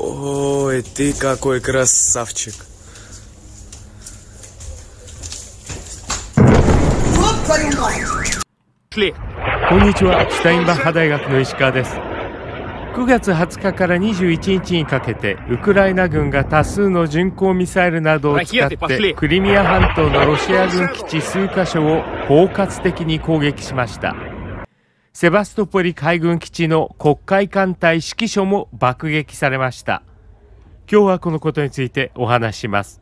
Ой, ты какой красавчик. Шли. こんにちは、シュタインバッハ大学の石川です。9月20日から21日にかけて、ウクライナ軍が多数の巡航ミサイルなどを使って、クリミア半島のロシア軍基地数カ所を包括的に攻撃しました。セバストポリ海軍基地の黒海艦隊指揮所も爆撃されました今日はこのことについてお話します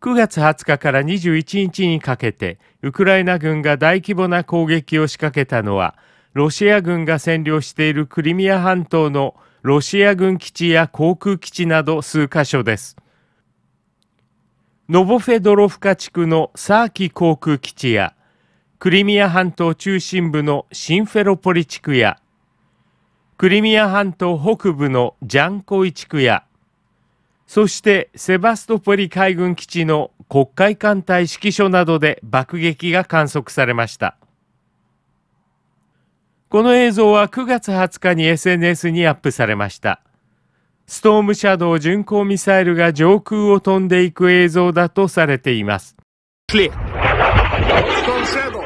9月20日から21日にかけてウクライナ軍が大規模な攻撃を仕掛けたのはロシア軍が占領しているクリミア半島のロシア軍基地や航空基地など数カ所ですノボフェドロフカ地区のサーキ航空基地やクリミア半島中心部のシンフェロポリ地区やクリミア半島北部のジャンコイ地区やそしてセバストポリ海軍基地の黒海艦隊指揮所などで爆撃が観測されましたこの映像は9月20日に SNS にアップされましたストームシャドウ巡航ミサイルが上空を飛んでいく映像だとされています concedo.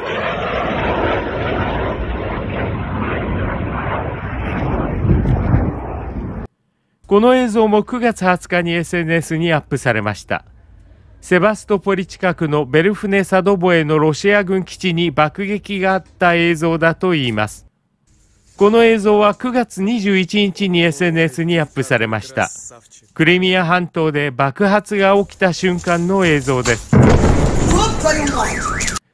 この映像も9月20日に SNS にアップされました。セバストポリ近くのベルフネサドボエのロシア軍基地に爆撃があった映像だといいます。この映像は9月21日に SNS にアップされました。クリミア半島で爆発が起きた瞬間の映像です。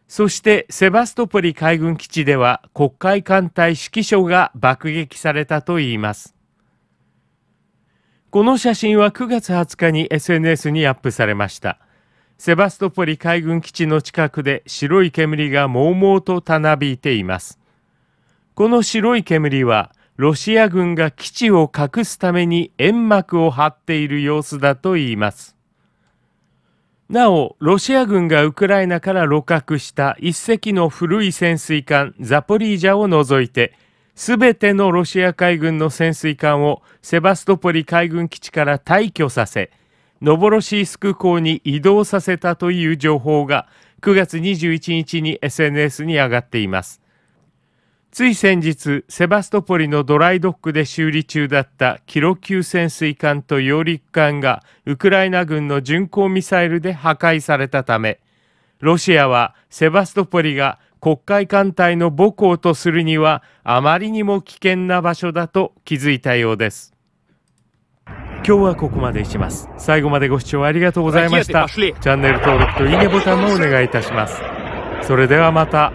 そしてセバストポリ海軍基地では国会艦隊指揮所が爆撃されたといいます。この写真は9月20日に SNS にアップされました。セバストポリ海軍基地の近くで白い煙がもうもうとたなびいています。この白い煙はロシア軍が基地を隠すために煙幕を張っている様子だといいます。なお、ロシア軍がウクライナから露獲した1隻の古い潜水艦ザポリージャを除いて、すべてのロシア海軍の潜水艦をセバストポリ海軍基地から退去させ、ノボロシースク港に移動させたという情報が9月21日に SNS に上がっています。つい先日、セバストポリのドライドックで修理中だったキロ級潜水艦と揚陸艦がウクライナ軍の巡航ミサイルで破壊されたため、ロシアはセバストポリが国会艦隊の母港とするにはあまりにも危険な場所だと気づいたようです。今日はここまでします。最後までご視聴ありがとうございました。チャンネル登録といいねボタンもお願いいたします。それではまた。